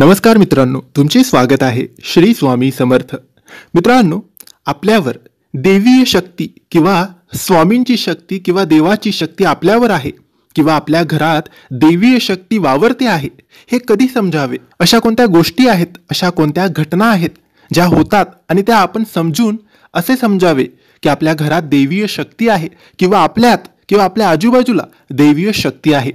नमस्कार मित्रांनो तुमचे स्वागत आहे श्री स्वामी समर्थ मित्रांनो आपल्यावर देवीय शक्ती किंवा स्वामींची शक्ती किंवा देवाची शक्ती आपल्यावर आहे किंवा आपल्या घरात देवीय शक्ती वावरते आहे हे कधी समजावे अशा कोणत्या गोष्टी आहेत अशा कोणत्या घटना आहेत ज्या होतात आणि त्या आपण समजून असे समजावे की आपल्या घरात देवीय शक्ती आहे किंवा आपल्यात किंवा आपल्या आजूबाजूला देवीय शक्ती आहे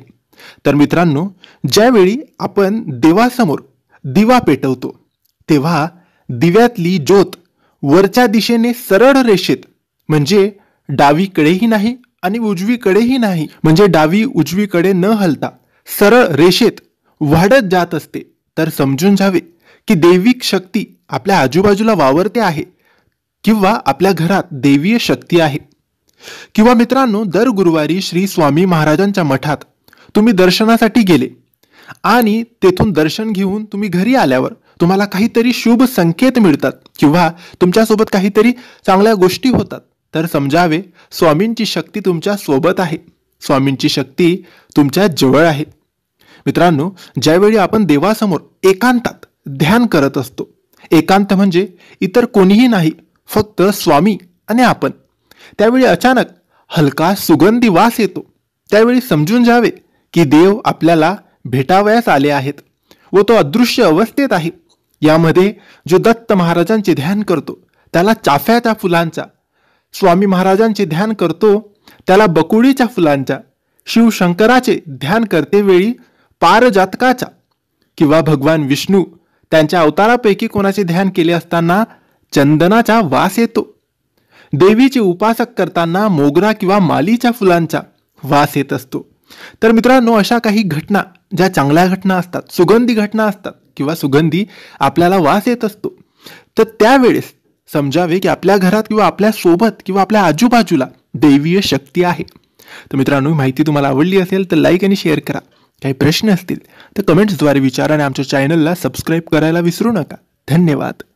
तर मित्रांनो ज्यावेळी आपण देवासमोर दिवा पेटवतो तेव्हा दिव्यातली ज्योत वरच्या दिशेने सरळ रेषेत म्हणजे डावीकडेही नाही आणि उजवीकडेही नाही म्हणजे डावी उजवीकडे न हलता सरळ रेषेत वाढत जात असते तर समजून जावे की दैविक शक्ती आपल्या आजूबाजूला वावरते आहे किंवा आपल्या घरात देवीय शक्ती आहे किंवा मित्रांनो दर गुरुवारी श्री स्वामी महाराजांच्या मठात तुम्ही दर्शनासाठी गेले आणि तेथून दर्शन घेऊन तुम्ही घरी आल्यावर तुम्हाला काहीतरी शुभ संकेत मिळतात किंवा तुमच्यासोबत काहीतरी चांगल्या गोष्टी होतात तर समजावे स्वामींची शक्ती तुमच्या सोबत आहे स्वामींची शक्ती तुमच्या जवळ आहे मित्रांनो ज्यावेळी आपण देवासमोर एकांतात ध्यान करत असतो एकांत म्हणजे इतर कोणीही नाही फक्त स्वामी आणि आपण त्यावेळी अचानक हलका सुगंधी वास येतो त्यावेळी समजून जावे की देव आपल्याला भेटावयास आले आहेत व तो अदृश्य अवस्थेत आहे यामध्ये जो दत्त महाराजांचे ध्यान करतो त्याला चाफ्याच्या फुलांचा स्वामी महाराजांचे ध्यान करतो त्याला बकुळीच्या फुलांचा शिवशंकराचे ध्यान करतेवेळी पारजातकाचा किंवा भगवान विष्णू त्यांच्या अवतारापैकी कोणाचे ध्यान केले असताना चंदनाचा वास येतो देवीचे उपासक करताना मोगरा किंवा मालीच्या फुलांचा वास येत असतो तर मित्रांनो अशा काही घटना ज्या चांगल्या घटना असतात सुगंधी घटना असतात किंवा सुगंधी आपल्याला वास येत असतो तर त्यावेळेस समजावे की आपल्या घरात किंवा आपल्या सोबत किंवा आपल्या आजूबाजूला दैवीय शक्ती आहे तर मित्रांनो माहिती तुम्हाला आवडली असेल तर लाईक आणि शेअर करा काही प्रश्न असतील तर कमेंट्सद्वारे विचारा आणि आमच्या चॅनलला सबस्क्राईब करायला विसरू नका धन्यवाद